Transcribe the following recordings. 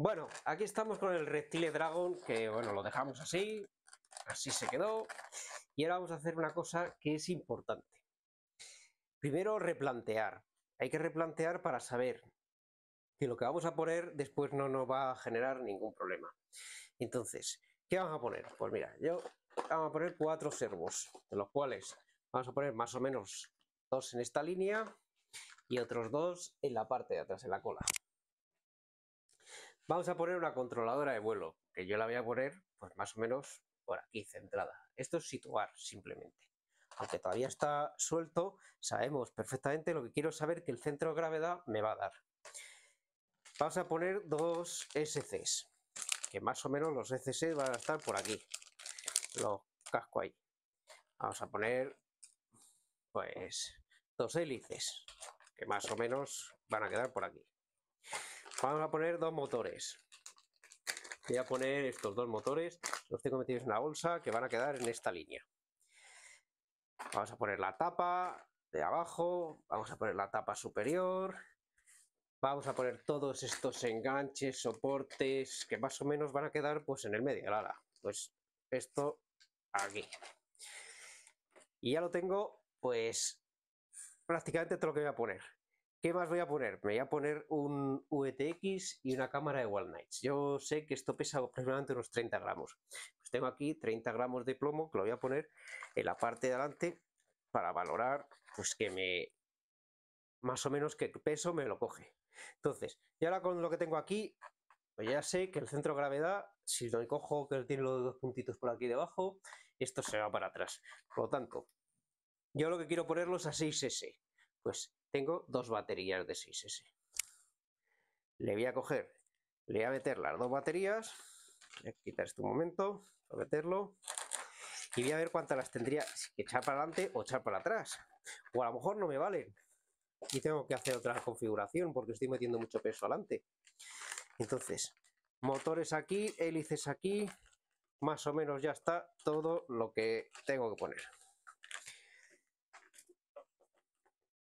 Bueno, aquí estamos con el Reptile Dragon, que bueno, lo dejamos así, así se quedó. Y ahora vamos a hacer una cosa que es importante. Primero, replantear. Hay que replantear para saber que lo que vamos a poner después no nos va a generar ningún problema. Entonces, ¿qué vamos a poner? Pues mira, yo vamos a poner cuatro servos, de los cuales vamos a poner más o menos dos en esta línea y otros dos en la parte de atrás, en la cola. Vamos a poner una controladora de vuelo, que yo la voy a poner pues más o menos por aquí centrada. Esto es situar simplemente. Aunque todavía está suelto, sabemos perfectamente lo que quiero saber que el centro de gravedad me va a dar. Vamos a poner dos SCs, que más o menos los SCs van a estar por aquí. Los casco ahí. Vamos a poner pues dos hélices, que más o menos van a quedar por aquí. Vamos a poner dos motores. Voy a poner estos dos motores, los tengo metidos en la bolsa, que van a quedar en esta línea. Vamos a poner la tapa de abajo, vamos a poner la tapa superior, vamos a poner todos estos enganches, soportes, que más o menos van a quedar pues en el medio la Pues esto aquí. Y ya lo tengo pues prácticamente todo lo que voy a poner. ¿Qué más voy a poner? Me voy a poner un VTX e y una cámara de Wild Nights. Yo sé que esto pesa aproximadamente unos 30 gramos. Pues tengo aquí 30 gramos de plomo que lo voy a poner en la parte de adelante para valorar pues que me más o menos qué peso me lo coge. Entonces, y ahora con lo que tengo aquí, pues ya sé que el centro de gravedad, si lo cojo que tiene los dos puntitos por aquí debajo, esto se va para atrás. Por lo tanto, yo lo que quiero es a 6S. Pues tengo dos baterías de 6S. Le voy a coger, le voy a meter las dos baterías, voy a quitar este un momento, a meterlo, y voy a ver cuántas las tendría que echar para adelante o echar para atrás. O a lo mejor no me valen y tengo que hacer otra configuración porque estoy metiendo mucho peso adelante. Entonces, motores aquí, hélices aquí, más o menos ya está todo lo que tengo que poner.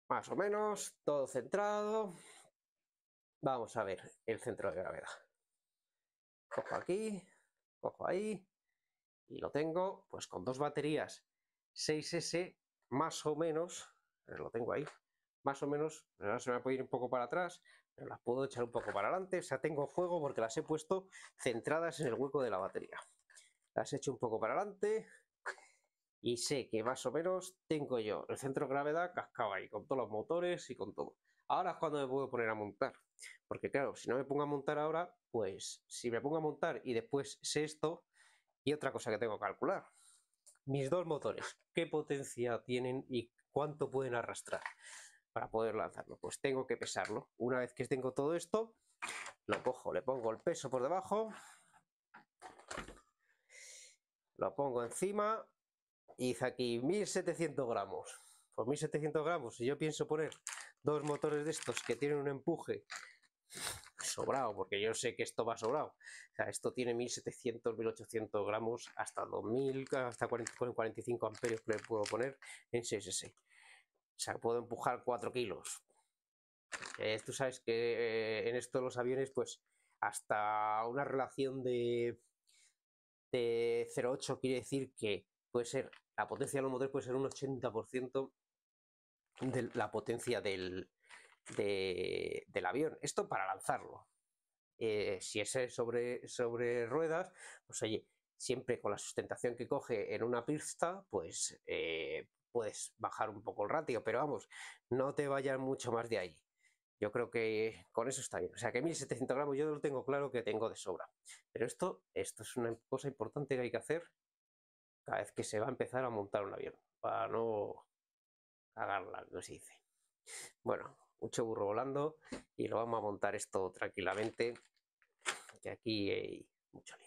Más o menos, todo centrado. Vamos a ver el centro de gravedad. Cojo aquí, cojo ahí y lo tengo pues con dos baterías 6S más o menos, eh, lo tengo ahí, más o menos, pues, ahora se me puede ir un poco para atrás, pero las puedo echar un poco para adelante, o sea, tengo juego porque las he puesto centradas en el hueco de la batería. Las he hecho un poco para adelante, y sé que más o menos tengo yo el centro de gravedad cascado ahí, con todos los motores y con todo. Ahora es cuando me puedo poner a montar, porque claro, si no me pongo a montar ahora, pues si me pongo a montar y después sé esto, y otra cosa que tengo que calcular, mis dos motores, qué potencia tienen y cuánto pueden arrastrar para poder lanzarlo. Pues tengo que pesarlo. Una vez que tengo todo esto, lo cojo, le pongo el peso por debajo, lo pongo encima y aquí 1700 gramos. Por pues 1700 gramos, si yo pienso poner dos motores de estos que tienen un empuje sobrado, porque yo sé que esto va sobrado. O sea, esto tiene 1700, 1800 gramos, hasta 2000, hasta 40, 45 amperios que le puedo poner en CSS. O sea, puedo empujar 4 kilos. Eh, tú sabes que eh, en esto los aviones, pues hasta una relación de, de 0,8 quiere decir que puede ser la potencia de los puede ser un 80% de la potencia del, avión. Esto para lanzarlo. Eh, si es eh, sobre, sobre ruedas, pues oye, siempre con la sustentación que coge en una pista, pues eh, puedes bajar un poco el ratio, pero vamos, no te vayas mucho más de ahí. Yo creo que con eso está bien. O sea, que 1700 gramos yo lo tengo claro que tengo de sobra. Pero esto, esto es una cosa importante que hay que hacer cada vez que se va a empezar a montar un avión, para no cagarla, no se dice. Bueno, mucho burro volando y lo vamos a montar esto tranquilamente, que aquí hay mucho lío.